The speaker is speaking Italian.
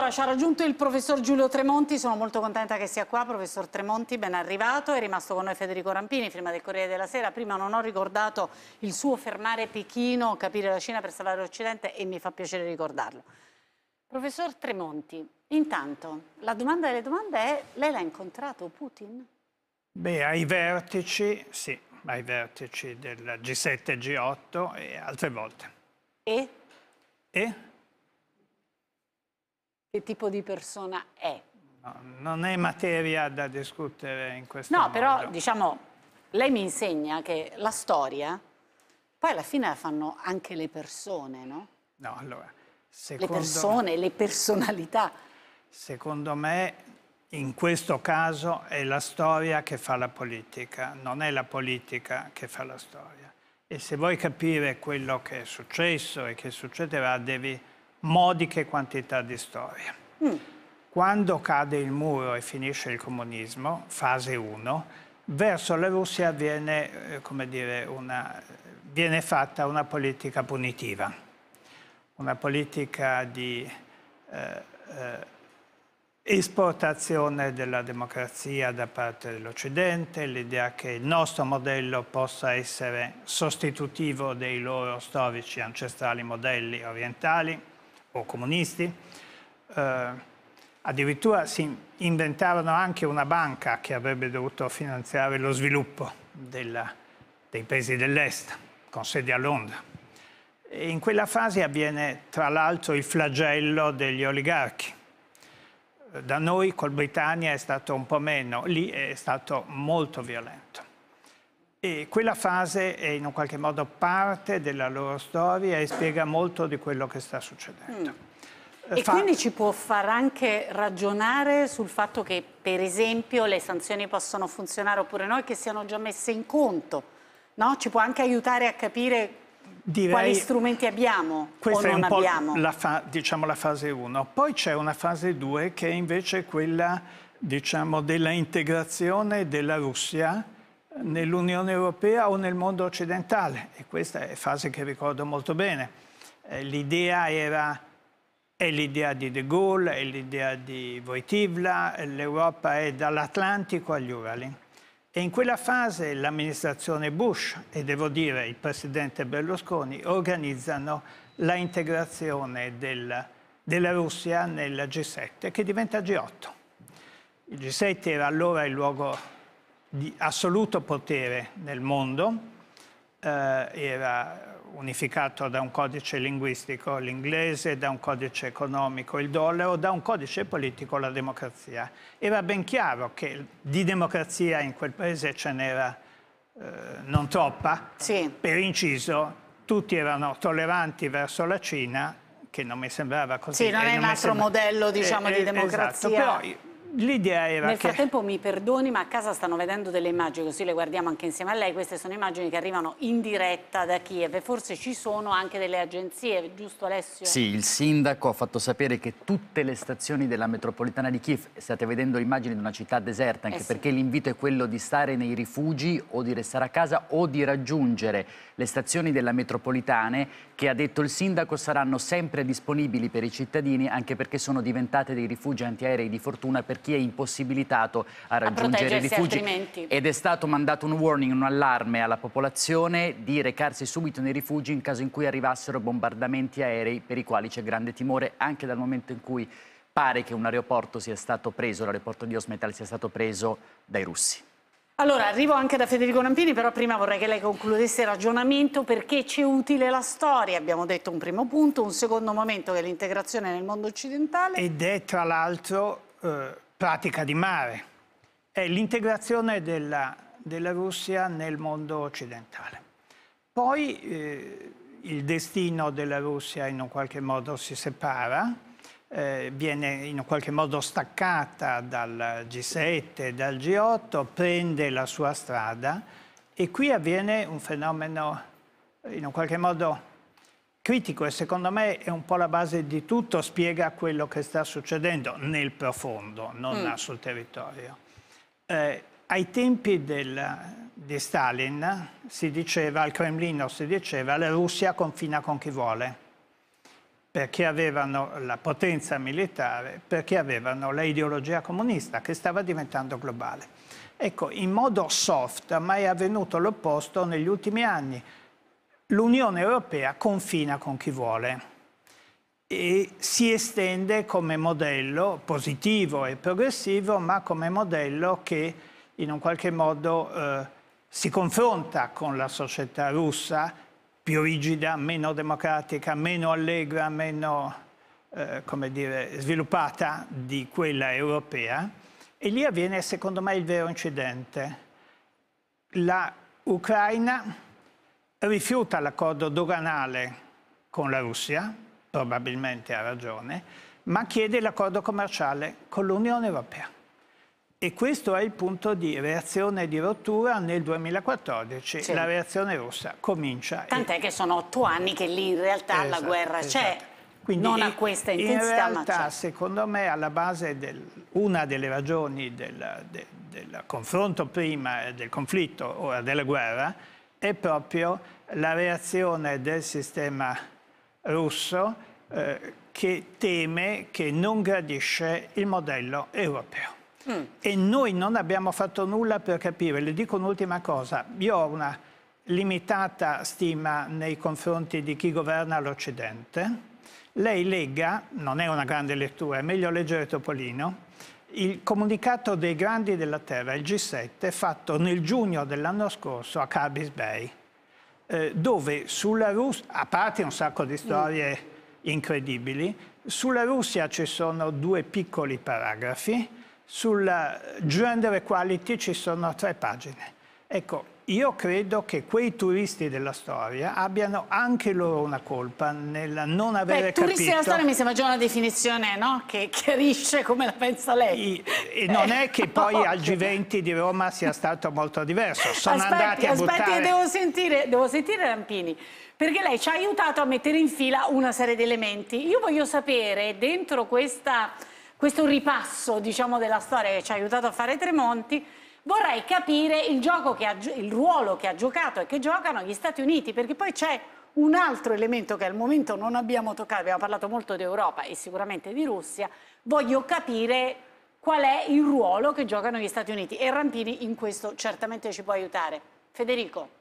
Allora, ci ha raggiunto il professor Giulio Tremonti, sono molto contenta che sia qua, professor Tremonti, ben arrivato, è rimasto con noi Federico Rampini, prima del Corriere della Sera, prima non ho ricordato il suo fermare Pechino, capire la Cina per salvare l'Occidente e mi fa piacere ricordarlo. Professor Tremonti, intanto la domanda delle domande è, lei l'ha incontrato Putin? Beh, ai vertici, sì, ai vertici del G7 e G8 e altre volte. E? E? che tipo di persona è. No, non è materia da discutere in questo no, No, però diciamo, lei mi insegna che la storia poi alla fine la fanno anche le persone, no? No, allora... secondo... Le persone, le personalità. Secondo me, in questo caso, è la storia che fa la politica, non è la politica che fa la storia. E se vuoi capire quello che è successo e che succederà, devi modiche quantità di storia. Mm. Quando cade il muro e finisce il comunismo, fase 1, verso la Russia viene, eh, dire, una, viene fatta una politica punitiva, una politica di eh, eh, esportazione della democrazia da parte dell'Occidente, l'idea che il nostro modello possa essere sostitutivo dei loro storici ancestrali modelli orientali o comunisti, eh, addirittura si inventarono anche una banca che avrebbe dovuto finanziare lo sviluppo della, dei paesi dell'Est, con sede a Londra. E in quella fase avviene tra l'altro il flagello degli oligarchi. Da noi col Britannia è stato un po' meno, lì è stato molto violento. E quella fase è in un qualche modo parte della loro storia e spiega molto di quello che sta succedendo. Mm. E Fa... quindi ci può far anche ragionare sul fatto che, per esempio, le sanzioni possono funzionare oppure no, e che siano già messe in conto, no? Ci può anche aiutare a capire Direi, quali strumenti abbiamo questa o non abbiamo? La fa, diciamo la fase 1. Poi c'è una fase 2 che è invece quella diciamo, della integrazione della Russia nell'Unione Europea o nel mondo occidentale e questa è fase che ricordo molto bene. Eh, l'idea era è l'idea di De Gaulle, è l'idea di Wojtyla, eh, l'Europa è dall'Atlantico agli Urali. E in quella fase l'amministrazione Bush e devo dire il presidente Berlusconi organizzano la integrazione del, della Russia nel G7 che diventa G8. Il G7 era allora il luogo di assoluto potere nel mondo, eh, era unificato da un codice linguistico l'inglese, da un codice economico il dollaro, da un codice politico la democrazia. Era ben chiaro che di democrazia in quel paese ce n'era eh, non troppa. Sì. Per inciso, tutti erano tolleranti verso la Cina, che non mi sembrava così. Sì, non è non un altro sembra... modello diciamo, eh, di eh, esatto, democrazia. Esatto, però L'idea era Nel frattempo che... mi perdoni, ma a casa stanno vedendo delle immagini, così le guardiamo anche insieme a lei. Queste sono immagini che arrivano in diretta da Kiev forse ci sono anche delle agenzie, giusto Alessio? Sì, il sindaco ha fatto sapere che tutte le stazioni della metropolitana di Kiev, state vedendo immagini di una città deserta, anche eh sì. perché l'invito è quello di stare nei rifugi o di restare a casa o di raggiungere le stazioni della metropolitana che ha detto il sindaco saranno sempre disponibili per i cittadini anche perché sono diventate dei rifugi antiaerei di fortuna per chi è impossibilitato a raggiungere a i rifugi. Altrimenti. Ed è stato mandato un warning, un allarme alla popolazione di recarsi subito nei rifugi in caso in cui arrivassero bombardamenti aerei per i quali c'è grande timore anche dal momento in cui pare che un aeroporto sia stato preso, l'aeroporto di Osmetal sia stato preso dai russi. Allora, arrivo anche da Federico Rampini, però prima vorrei che lei concludesse il ragionamento perché c'è utile la storia. Abbiamo detto un primo punto, un secondo momento che è l'integrazione nel mondo occidentale. Ed è tra l'altro... Eh pratica di mare, è l'integrazione della, della, Russia nel mondo occidentale. Poi eh, il destino della Russia in un qualche modo si separa, eh, viene in un qualche modo staccata dal G7, dal G8, prende la sua strada e qui avviene un fenomeno in un qualche modo critico e secondo me è un po' la base di tutto, spiega quello che sta succedendo nel profondo, non mm. sul territorio. Eh, ai tempi del, di Stalin si diceva, al Cremlino si diceva, la Russia confina con chi vuole perché avevano la potenza militare, perché avevano l'ideologia comunista che stava diventando globale. Ecco, in modo soft, ma è avvenuto l'opposto negli ultimi anni l'Unione Europea confina con chi vuole e si estende come modello positivo e progressivo, ma come modello che in un qualche modo eh, si confronta con la società russa, più rigida, meno democratica, meno allegra, meno eh, dire, sviluppata di quella europea. E lì avviene, secondo me, il vero incidente. La Ucraina rifiuta l'accordo doganale con la Russia, probabilmente ha ragione, ma chiede l'accordo commerciale con l'Unione Europea. E questo è il punto di reazione di rottura nel 2014. Sì. La reazione russa comincia. Tant'è e... che sono otto anni che lì in realtà esatto, la guerra esatto. c'è. Quindi non a questa intensità. In realtà, secondo me, alla base del, una delle ragioni del, del, del confronto prima del conflitto, ora della guerra, è proprio la reazione del sistema russo eh, che teme, che non gradisce il modello europeo. Mm. E noi non abbiamo fatto nulla per capire. Le dico un'ultima cosa. Io ho una limitata stima nei confronti di chi governa l'Occidente. Lei legga, non è una grande lettura, è meglio leggere Topolino, il comunicato dei grandi della Terra, il G7, fatto nel giugno dell'anno scorso a Cabis Bay, eh, dove sulla Russia, a parte un sacco di storie incredibili, sulla Russia ci sono due piccoli paragrafi, sulla gender equality ci sono tre pagine. Ecco, io credo che quei turisti della storia abbiano anche loro una colpa nel non avere Beh, capito... turisti della storia mi sembra già una definizione no? che chiarisce come la pensa lei. E, e non è che eh, poi okay. al G20 di Roma sia stato molto diverso. Sono aspetti, andati a aspetti, buttare... devo sentire, devo sentire Rampini perché lei ci ha aiutato a mettere in fila una serie di elementi. Io voglio sapere, dentro questa, questo ripasso diciamo, della storia che ci ha aiutato a fare Tremonti, vorrei capire il, che ha, il ruolo che ha giocato e che giocano gli Stati Uniti, perché poi c'è un altro elemento che al momento non abbiamo toccato, abbiamo parlato molto di Europa e sicuramente di Russia, voglio capire qual è il ruolo che giocano gli Stati Uniti e Rampini in questo certamente ci può aiutare. Federico.